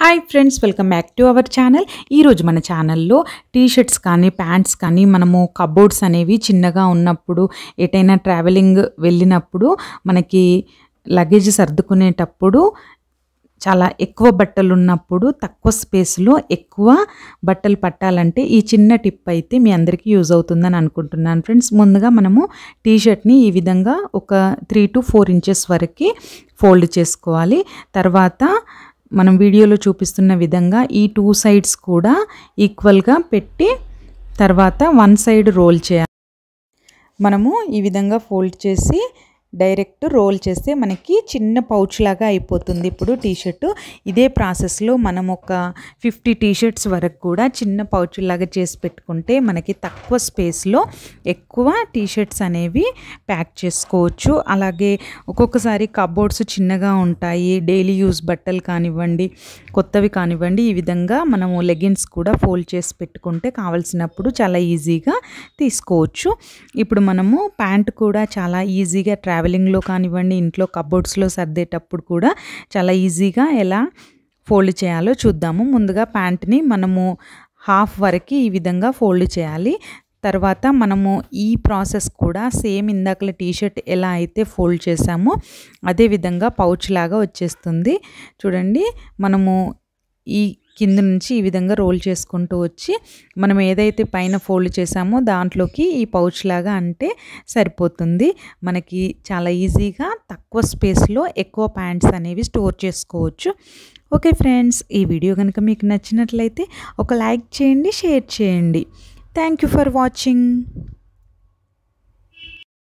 hi friends welcome back to our channel ఈరోజు మన ఛానల్లో టీ షర్ట్స్ కానీ ప్యాంట్స్ కానీ మనము కబోర్డ్స్ అనేవి చిన్నగా ఉన్నప్పుడు ఎటైనా ట్రావెలింగ్ వెళ్ళినప్పుడు మనకి లగేజ్ సర్దుకునేటప్పుడు చాలా ఎక్కువ బట్టలు ఉన్నప్పుడు తక్కువ స్పేస్లో ఎక్కువ బట్టలు పట్టాలంటే ఈ చిన్న టిప్ అయితే మీ అందరికీ యూజ్ అవుతుందని అనుకుంటున్నాను ఫ్రెండ్స్ ముందుగా మనము టీషర్ట్ని ఈ విధంగా ఒక త్రీ టు ఫోర్ ఇంచెస్ వరకు ఫోల్డ్ చేసుకోవాలి తర్వాత మనం వీడియోలో చూపిస్తున్న విధంగా ఈ టూ సైడ్స్ కూడా ఈక్వల్గా పెట్టి తర్వాత వన్ సైడ్ రోల్ చేయాలి మనము ఈ విధంగా ఫోల్డ్ చేసి డైరెక్ట్ రోల్ చేస్తే మనకి చిన్న పౌచ్ లాగా అయిపోతుంది ఇప్పుడు టీషర్టు ఇదే ప్రాసెస్లో మనం ఒక ఫిఫ్టీ టీషర్ట్స్ వరకు కూడా చిన్న పౌచ్ లాగా చేసి పెట్టుకుంటే మనకి తక్కువ స్పేస్లో ఎక్కువ టీషర్ట్స్ అనేవి ప్యాక్ చేసుకోవచ్చు అలాగే ఒక్కొక్కసారి కబోర్డ్స్ చిన్నగా ఉంటాయి డైలీ యూస్ బట్టలు కానివ్వండి కొత్తవి కానివ్వండి ఈ విధంగా మనము లెగిన్స్ కూడా ఫోల్డ్ చేసి పెట్టుకుంటే కావలసినప్పుడు చాలా ఈజీగా తీసుకోవచ్చు ఇప్పుడు మనము ప్యాంట్ కూడా చాలా ఈజీగా ట్రావెల్ ట్రావెలింగ్లో కానివ్వండి ఇంట్లో కబోర్డ్స్లో సర్దేటప్పుడు కూడా చాలా ఈజీగా ఎలా ఫోల్డ్ చేయాలో చూద్దాము ముందుగా ప్యాంట్ని మనము హాఫ్ వరకు ఈ విధంగా ఫోల్డ్ చేయాలి తర్వాత మనము ఈ ప్రాసెస్ కూడా సేమ్ ఇందాకల టీషర్ట్ ఎలా అయితే ఫోల్డ్ చేసామో అదే విధంగా పౌచ్ లాగా వచ్చేస్తుంది చూడండి మనము ఈ కింద నుంచి ఈ విధంగా రోల్ చేసుకుంటూ వచ్చి మనం ఏదైతే పైన ఫోల్డ్ చేసామో దాంట్లోకి ఈ పౌచ్ లాగా అంటే సరిపోతుంది మనకి చాలా ఈజీగా తక్కువ స్పేస్లో ఎక్కువ ప్యాంట్స్ అనేవి స్టోర్ చేసుకోవచ్చు ఓకే ఫ్రెండ్స్ ఈ వీడియో కనుక మీకు నచ్చినట్లయితే ఒక లైక్ చేయండి షేర్ చేయండి థ్యాంక్ యూ ఫర్ వాచింగ్